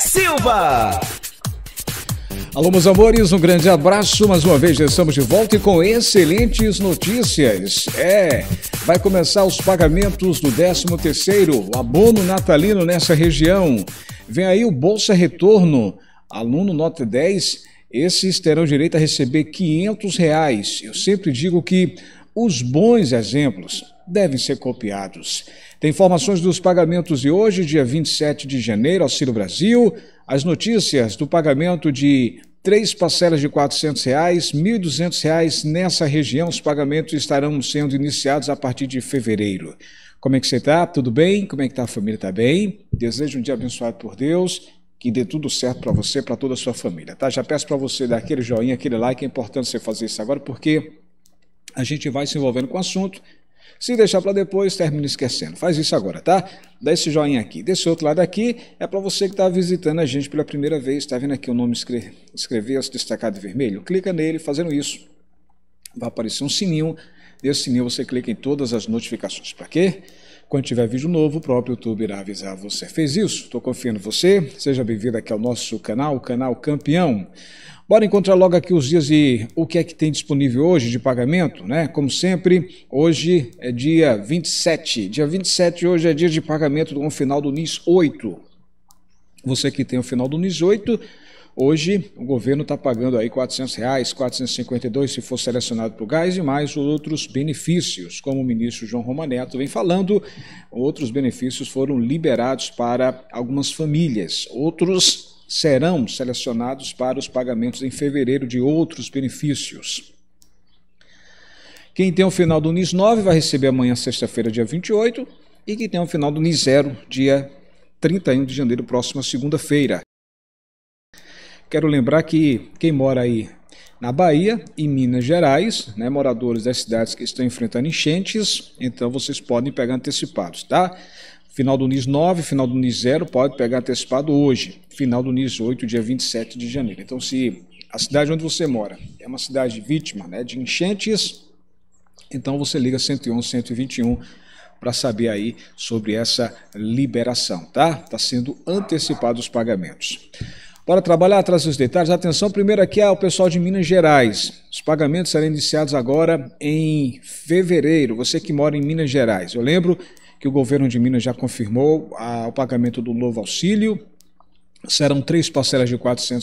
Silva. Alô, meus amores, um grande abraço. Mais uma vez, estamos de volta e com excelentes notícias. É, vai começar os pagamentos do 13º, abono natalino nessa região. Vem aí o Bolsa Retorno, aluno nota 10, esses terão direito a receber 500 reais. Eu sempre digo que os bons exemplos devem ser copiados. Tem informações dos pagamentos de hoje, dia 27 de janeiro, Auxílio Brasil. As notícias do pagamento de três parcelas de R$ 400, reais, R$ 1.200 nessa região. Os pagamentos estarão sendo iniciados a partir de fevereiro. Como é que você está? Tudo bem? Como é que está a família? Está bem? Desejo um dia abençoado por Deus que dê tudo certo para você, para toda a sua família, tá? Já peço para você dar aquele joinha, aquele like, é importante você fazer isso agora, porque a gente vai se envolvendo com o assunto se deixar para depois, termina esquecendo. Faz isso agora, tá? Dá esse joinha aqui. Desse outro lado aqui é para você que está visitando a gente pela primeira vez. Está vendo aqui o nome escre escrever destacado vermelho? Clica nele fazendo isso. Vai aparecer um sininho. Desse sininho você clica em todas as notificações. Para quê? Quando tiver vídeo novo, o próprio YouTube irá avisar você. Fez isso? Estou confiando em você. Seja bem-vindo aqui ao nosso canal, o canal Campeão Bora encontrar logo aqui os dias e o que é que tem disponível hoje de pagamento, né? Como sempre, hoje é dia 27. Dia 27 hoje é dia de pagamento com o final do NIS 8. Você que tem o final do NIS 8, hoje o governo está pagando aí R$ 400, R$ 452 se for selecionado para o gás e mais outros benefícios. Como o ministro João Romaneto vem falando, outros benefícios foram liberados para algumas famílias, outros serão selecionados para os pagamentos em fevereiro de outros benefícios. Quem tem o final do NIS 9 vai receber amanhã, sexta-feira, dia 28, e quem tem o final do NIS 0, dia 31 de janeiro, próxima segunda-feira. Quero lembrar que quem mora aí na Bahia e Minas Gerais, né, moradores das cidades que estão enfrentando enchentes, então vocês podem pegar antecipados, tá? Final do NIS 9, final do NIS 0 pode pegar antecipado hoje. Final do NIS 8, dia 27 de janeiro. Então, se a cidade onde você mora é uma cidade vítima né, de enchentes, então você liga 111, 121 para saber aí sobre essa liberação, tá? Está sendo antecipado os pagamentos. Bora trabalhar, atrás dos detalhes. Atenção, primeiro aqui é o pessoal de Minas Gerais. Os pagamentos serão iniciados agora em fevereiro. Você que mora em Minas Gerais. Eu lembro que o governo de Minas já confirmou a, o pagamento do novo auxílio. Serão três parcelas de R$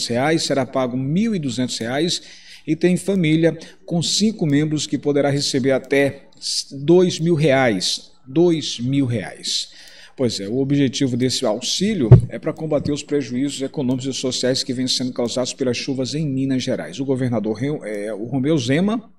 reais, será pago R$ 1.200 reais, e tem família com cinco membros que poderá receber até R$ mil Reais, dois mil Reais. Pois é, o objetivo desse auxílio é para combater os prejuízos econômicos e sociais que vêm sendo causados pelas chuvas em Minas Gerais. O governador é, o Romeu Zema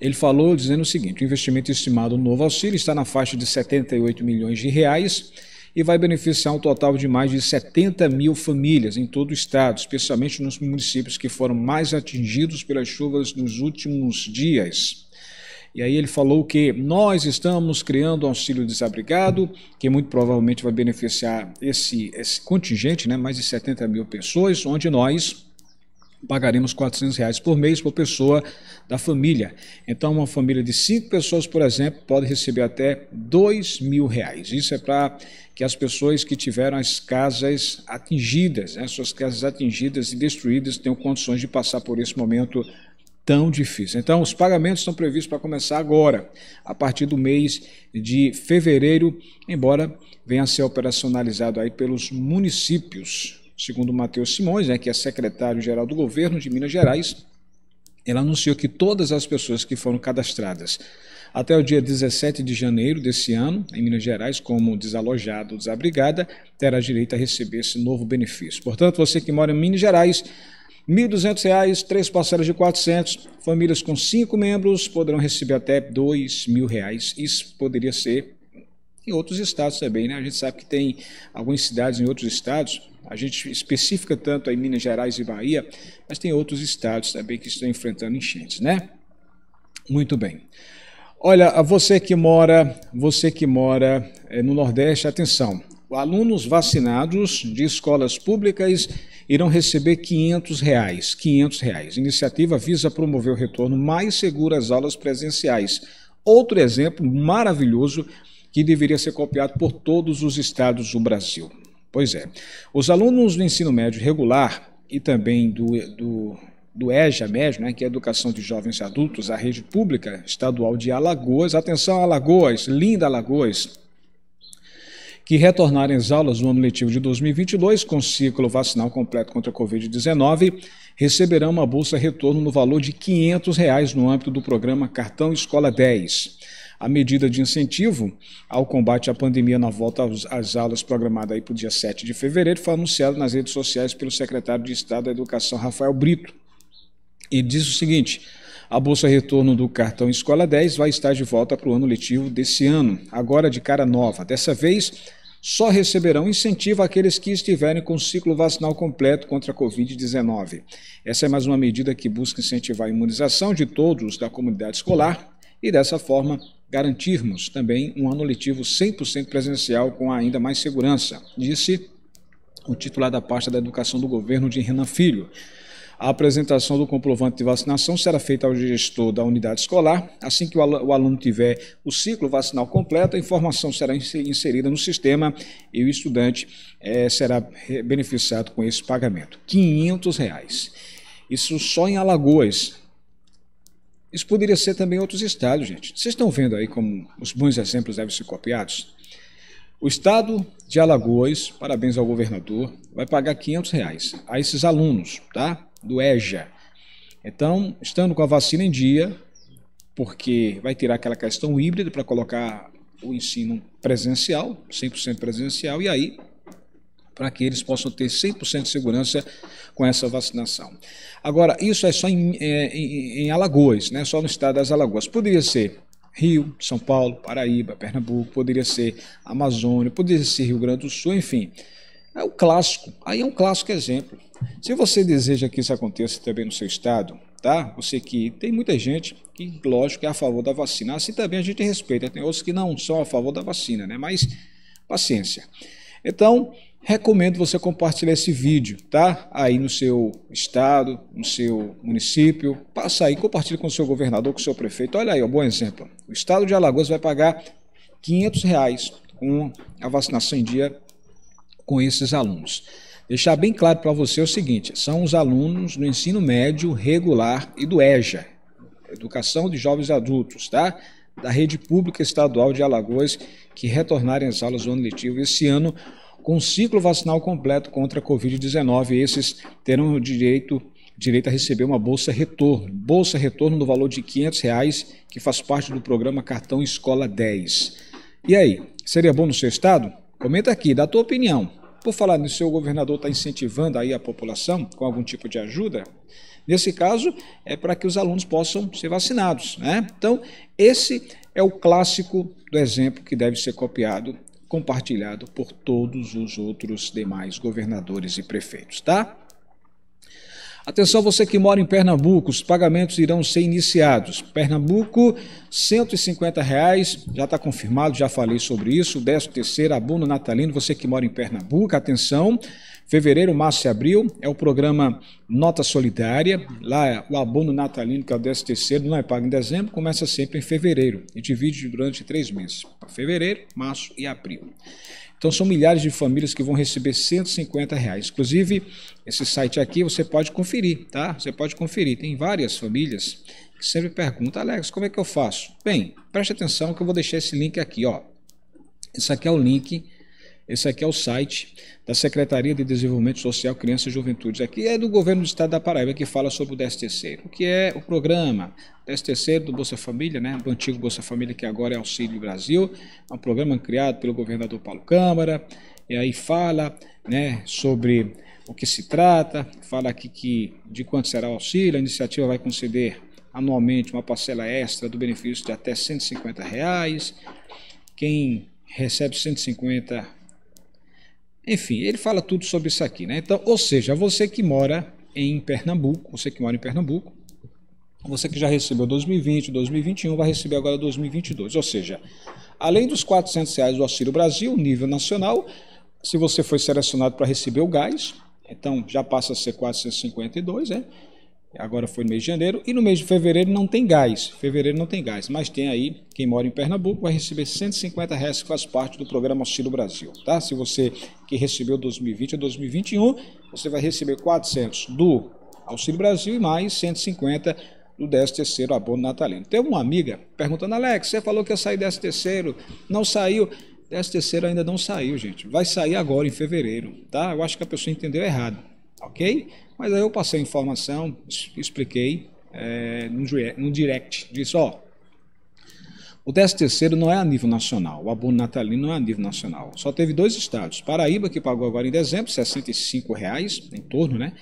ele falou dizendo o seguinte: o investimento estimado no novo auxílio está na faixa de 78 milhões de reais e vai beneficiar um total de mais de 70 mil famílias em todo o estado, especialmente nos municípios que foram mais atingidos pelas chuvas nos últimos dias. E aí ele falou que nós estamos criando um auxílio desabrigado, que muito provavelmente vai beneficiar esse, esse contingente, né, mais de 70 mil pessoas, onde nós pagaremos R$ reais por mês por pessoa da família. Então, uma família de cinco pessoas, por exemplo, pode receber até R$ reais. Isso é para que as pessoas que tiveram as casas atingidas, né, suas casas atingidas e destruídas, tenham condições de passar por esse momento tão difícil. Então, os pagamentos estão previstos para começar agora, a partir do mês de fevereiro, embora venha a ser operacionalizado aí pelos municípios segundo Matheus Simões, né, que é secretário-geral do governo de Minas Gerais, ele anunciou que todas as pessoas que foram cadastradas até o dia 17 de janeiro desse ano, em Minas Gerais, como desalojado ou desabrigada, terá direito a receber esse novo benefício. Portanto, você que mora em Minas Gerais, R$ 1.200, três parcelas de 400, famílias com cinco membros poderão receber até R$ 2.000. Isso poderia ser em outros estados também, né? A gente sabe que tem algumas cidades em outros estados a gente especifica tanto em Minas Gerais e Bahia, mas tem outros estados também que estão enfrentando enchentes, né? Muito bem. Olha, você que mora, você que mora eh, no Nordeste, atenção. Alunos vacinados de escolas públicas irão receber R$ 500, reais, 500 reais. iniciativa visa promover o retorno mais seguro às aulas presenciais. Outro exemplo maravilhoso que deveria ser copiado por todos os estados do Brasil. Pois é. Os alunos do ensino médio regular e também do, do, do EJA médio, né, que é a Educação de Jovens e Adultos, a rede pública estadual de Alagoas. Atenção, Alagoas, linda Alagoas, que retornarem às aulas no ano letivo de 2022 com ciclo vacinal completo contra a Covid-19 receberão uma bolsa retorno no valor de R$ 500 reais no âmbito do programa Cartão Escola 10 a medida de incentivo ao combate à pandemia na volta às aulas programada aí para o dia 7 de fevereiro foi anunciada nas redes sociais pelo secretário de Estado da Educação, Rafael Brito. E diz o seguinte: a bolsa retorno do cartão Escola 10 vai estar de volta para o ano letivo desse ano, agora de cara nova. Dessa vez, só receberão incentivo aqueles que estiverem com o ciclo vacinal completo contra a Covid-19. Essa é mais uma medida que busca incentivar a imunização de todos da comunidade escolar e, dessa forma, garantirmos também um ano letivo 100% presencial com ainda mais segurança, disse o titular da pasta da Educação do governo de Renan Filho. A apresentação do comprovante de vacinação será feita ao gestor da unidade escolar. Assim que o aluno tiver o ciclo vacinal completo, a informação será inserida no sistema e o estudante é, será beneficiado com esse pagamento. R$ 500. Reais. Isso só em Alagoas. Isso poderia ser também em outros estados, gente. Vocês estão vendo aí como os bons exemplos devem ser copiados? O estado de Alagoas, parabéns ao governador, vai pagar 500 reais a esses alunos, tá? Do EJA. Então, estando com a vacina em dia, porque vai tirar aquela questão híbrida para colocar o ensino presencial, 100% presencial, e aí para que eles possam ter 100% de segurança com essa vacinação. Agora, isso é só em, é, em, em Alagoas, né? só no estado das Alagoas. Poderia ser Rio, São Paulo, Paraíba, Pernambuco, poderia ser Amazônia, poderia ser Rio Grande do Sul, enfim. É o clássico. Aí é um clássico exemplo. Se você deseja que isso aconteça também no seu estado, tá? Você que tem muita gente que, lógico, é a favor da vacina. Assim também a gente respeita. Tem outros que não são a favor da vacina, né? Mas paciência. Então, recomendo você compartilhar esse vídeo, tá? Aí no seu estado, no seu município, passa aí, compartilha com o seu governador, com o seu prefeito. Olha aí, ó, bom exemplo. O estado de Alagoas vai pagar 500 reais com a vacinação em dia com esses alunos. Deixar bem claro para você o seguinte: são os alunos do ensino médio regular e do EJA, Educação de Jovens Adultos, tá? Da rede pública estadual de Alagoas que retornarem às aulas do ano letivo esse ano com ciclo vacinal completo contra a Covid-19. Esses terão o direito, direito a receber uma bolsa retorno. Bolsa retorno no valor de R$ 500, reais, que faz parte do programa Cartão Escola 10. E aí, seria bom no seu estado? Comenta aqui, dá a tua opinião. Por falar nisso, seu governador está incentivando aí a população com algum tipo de ajuda? Nesse caso, é para que os alunos possam ser vacinados. Né? Então, esse é o clássico do exemplo que deve ser copiado compartilhado por todos os outros demais governadores e prefeitos, tá? Atenção você que mora em Pernambuco, os pagamentos irão ser iniciados. Pernambuco, R$ 150,00, reais, já está confirmado, já falei sobre isso, 13º abono natalino, você que mora em Pernambuco, atenção, Fevereiro, março e abril é o programa Nota Solidária. Lá o abono natalino, que é o 10 terceiro, não é pago em dezembro, começa sempre em fevereiro e divide durante três meses, para fevereiro, março e abril. Então são milhares de famílias que vão receber 150 reais. Inclusive, esse site aqui você pode conferir, tá? Você pode conferir. Tem várias famílias que sempre perguntam, Alex, como é que eu faço? Bem, preste atenção que eu vou deixar esse link aqui, ó. Esse aqui é o link esse aqui é o site da Secretaria de Desenvolvimento Social Crianças e Juventudes. Aqui é do governo do estado da Paraíba que fala sobre o 13 o que é o programa 13 do Bolsa Família, né, do antigo Bolsa Família que agora é Auxílio Brasil, é um programa criado pelo governador Paulo Câmara, e aí fala, né, sobre o que se trata, fala aqui que de quanto será o auxílio, a iniciativa vai conceder anualmente uma parcela extra do benefício de até 150 reais. Quem recebe 150 enfim, ele fala tudo sobre isso aqui, né? Então, ou seja, você que mora em Pernambuco, você que mora em Pernambuco, você que já recebeu 2020, 2021, vai receber agora 2022. Ou seja, além dos R$ 400 reais do Auxílio Brasil, nível nacional, se você foi selecionado para receber o gás, então já passa a ser 452, né? agora foi no mês de janeiro, e no mês de fevereiro não tem gás, fevereiro não tem gás, mas tem aí, quem mora em Pernambuco vai receber 150 reais que faz parte do programa Auxílio Brasil, tá? Se você que recebeu 2020 ou 2021, você vai receber 400 do Auxílio Brasil e mais 150 do 13 terceiro abono natalino. tem uma amiga perguntando, Alex, você falou que ia sair 13 terceiro não saiu... 13 terceiro ainda não saiu, gente. Vai sair agora, em fevereiro, tá? Eu acho que a pessoa entendeu errado, ok? Mas aí eu passei a informação, expliquei é, direct, disse, ó, o 13 terceiro não é a nível nacional, o abono natalino não é a nível nacional. Só teve dois estados, Paraíba, que pagou agora em dezembro, R$ reais em torno, né?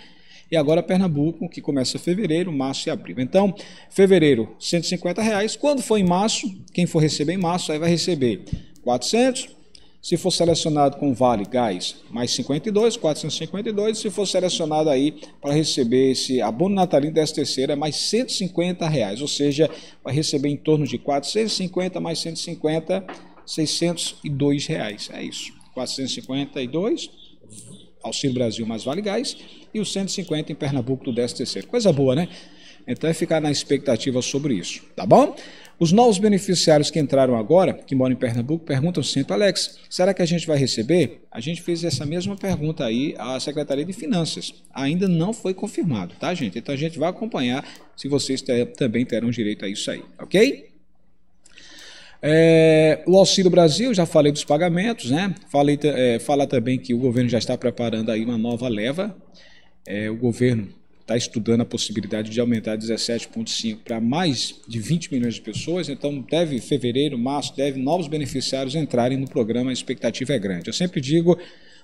E agora Pernambuco, que começa fevereiro, março e abril. Então, fevereiro, R$ reais. Quando for em março, quem for receber em março, aí vai receber 400, se for selecionado com Vale Gás, mais 52, 452. Se for selecionado aí para receber esse abono natalino dessa terceira, é mais 150 reais. Ou seja, vai receber em torno de 450 mais 150, 602 reais. É isso. 452, Auxílio Brasil mais Vale Gás. E os 150 em Pernambuco do 10 terceiro. Coisa boa, né? Então é ficar na expectativa sobre isso, tá bom? Os novos beneficiários que entraram agora, que moram em Pernambuco, perguntam sempre, Alex, será que a gente vai receber? A gente fez essa mesma pergunta aí à Secretaria de Finanças. Ainda não foi confirmado, tá, gente? Então a gente vai acompanhar se vocês ter, também terão direito a isso aí, ok? É, o Auxílio Brasil, já falei dos pagamentos, né? Falei, é, também que o governo já está preparando aí uma nova leva. É, o governo está estudando a possibilidade de aumentar 17,5 para mais de 20 milhões de pessoas, então deve fevereiro, março, deve novos beneficiários entrarem no programa, a expectativa é grande. Eu sempre digo,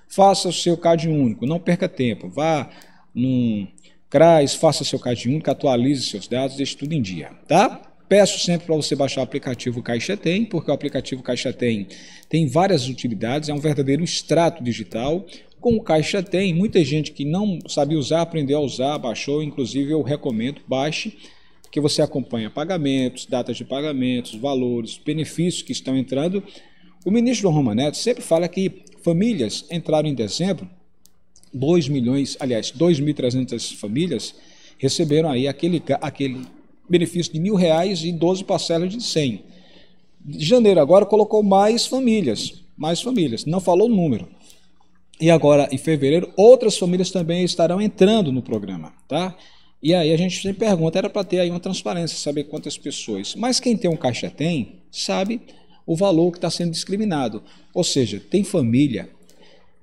faça o seu CAD único, não perca tempo, vá num CRAS, faça seu CAD único, atualize seus dados, deixe tudo em dia, tá? Peço sempre para você baixar o aplicativo Caixa Tem, porque o aplicativo Caixa Tem tem várias utilidades, é um verdadeiro extrato digital, com o Caixa Tem, muita gente que não sabe usar, aprendeu a usar, baixou, inclusive eu recomendo, baixe, que você acompanha pagamentos, datas de pagamentos, valores, benefícios que estão entrando. O ministro romano neto sempre fala que famílias entraram em dezembro, 2 milhões, aliás, 2.300 famílias receberam aí aquele, aquele benefício de mil reais e 12 parcelas de 100. De janeiro agora colocou mais famílias, mais famílias, não falou o número. E agora, em fevereiro, outras famílias também estarão entrando no programa, tá? E aí a gente sempre pergunta, era para ter aí uma transparência, saber quantas pessoas. Mas quem tem um caixa tem, sabe o valor que está sendo discriminado. Ou seja, tem família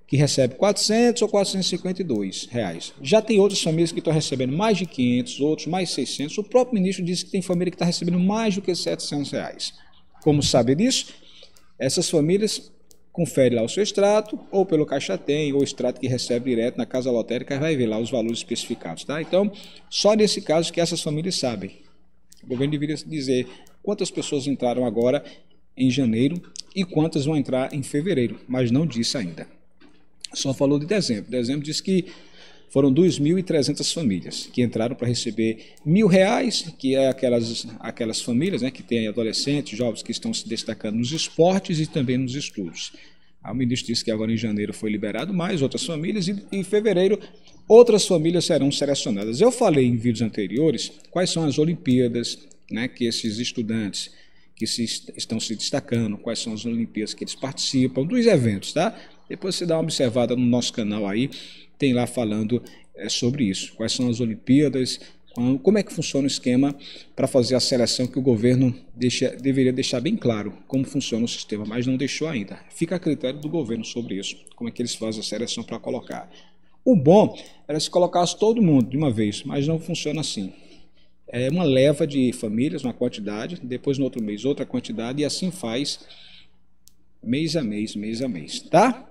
que recebe 400 ou 452 reais. Já tem outras famílias que estão recebendo mais de 500, outros mais 600. O próprio ministro disse que tem família que está recebendo mais do que 700 reais. Como sabe disso? Essas famílias confere lá o seu extrato, ou pelo Caixa Tem, ou extrato que recebe direto na casa lotérica, vai ver lá os valores especificados, tá? Então, só nesse caso que essas famílias sabem. O governo deveria dizer quantas pessoas entraram agora em janeiro e quantas vão entrar em fevereiro, mas não disse ainda. Só falou de dezembro. Dezembro disse que foram 2.300 famílias que entraram para receber mil reais, que é aquelas, aquelas famílias né, que têm adolescentes, jovens que estão se destacando nos esportes e também nos estudos. Ah, o ministro disse que agora em janeiro foi liberado mais outras famílias e em fevereiro outras famílias serão selecionadas. Eu falei em vídeos anteriores quais são as Olimpíadas né, que esses estudantes que se, estão se destacando, quais são as Olimpíadas que eles participam, dos eventos, tá? Depois você dá uma observada no nosso canal aí, tem lá falando é, sobre isso. Quais são as Olimpíadas, como é que funciona o esquema para fazer a seleção que o governo deixa, deveria deixar bem claro como funciona o sistema, mas não deixou ainda. Fica a critério do governo sobre isso, como é que eles fazem a seleção para colocar. O bom era se colocasse todo mundo de uma vez, mas não funciona assim. É uma leva de famílias, uma quantidade, depois no outro mês outra quantidade e assim faz mês a mês, mês a mês, tá?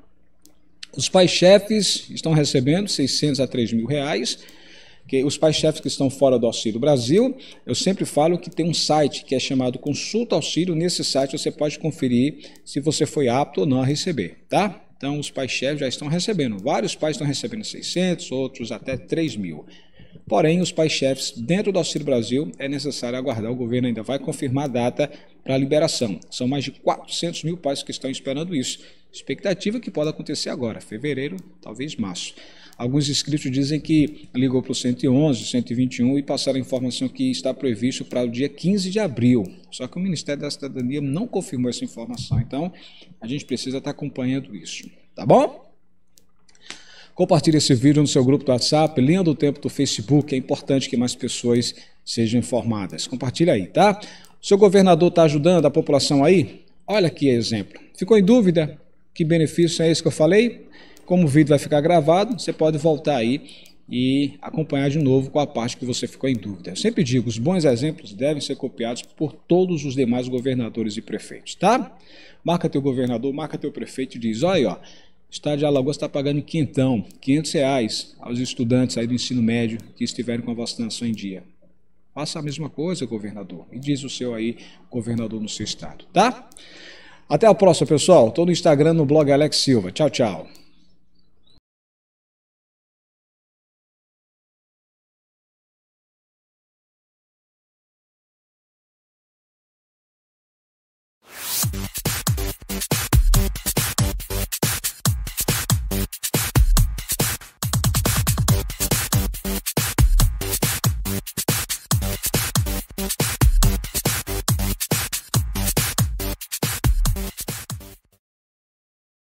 Os pais-chefes estão recebendo 600 a 3 mil reais. Que os pais-chefes que estão fora do Auxílio Brasil, eu sempre falo que tem um site que é chamado Consulta Auxílio. Nesse site você pode conferir se você foi apto ou não a receber, tá? Então os pais-chefes já estão recebendo. Vários pais estão recebendo 600, outros até 3 mil. Porém, os pais-chefes dentro do Auxílio Brasil é necessário aguardar. O governo ainda vai confirmar a data para a liberação. São mais de 400 mil pais que estão esperando isso. Expectativa que pode acontecer agora, fevereiro, talvez março. Alguns inscritos dizem que ligou para o 111, 121 e passaram a informação que está previsto para o dia 15 de abril. Só que o Ministério da Cidadania não confirmou essa informação, então a gente precisa estar acompanhando isso, tá bom? Compartilhe esse vídeo no seu grupo do WhatsApp, linha do tempo do Facebook, é importante que mais pessoas sejam informadas. compartilhe aí, tá? Seu governador está ajudando a população aí? Olha que exemplo. Ficou em dúvida? Que benefício é esse que eu falei? Como o vídeo vai ficar gravado, você pode voltar aí e acompanhar de novo com a parte que você ficou em dúvida. Eu sempre digo, os bons exemplos devem ser copiados por todos os demais governadores e prefeitos, tá? Marca teu governador, marca teu prefeito e diz, olha aí, ó, o estado de Alagoas está pagando quintão, 500 reais aos estudantes aí do ensino médio que estiverem com a vacinação em dia. Faça a mesma coisa, governador. E diz o seu aí, governador no seu estado, tá? Até a próxima, pessoal. Estou no Instagram, no blog Alex Silva. Tchau, tchau.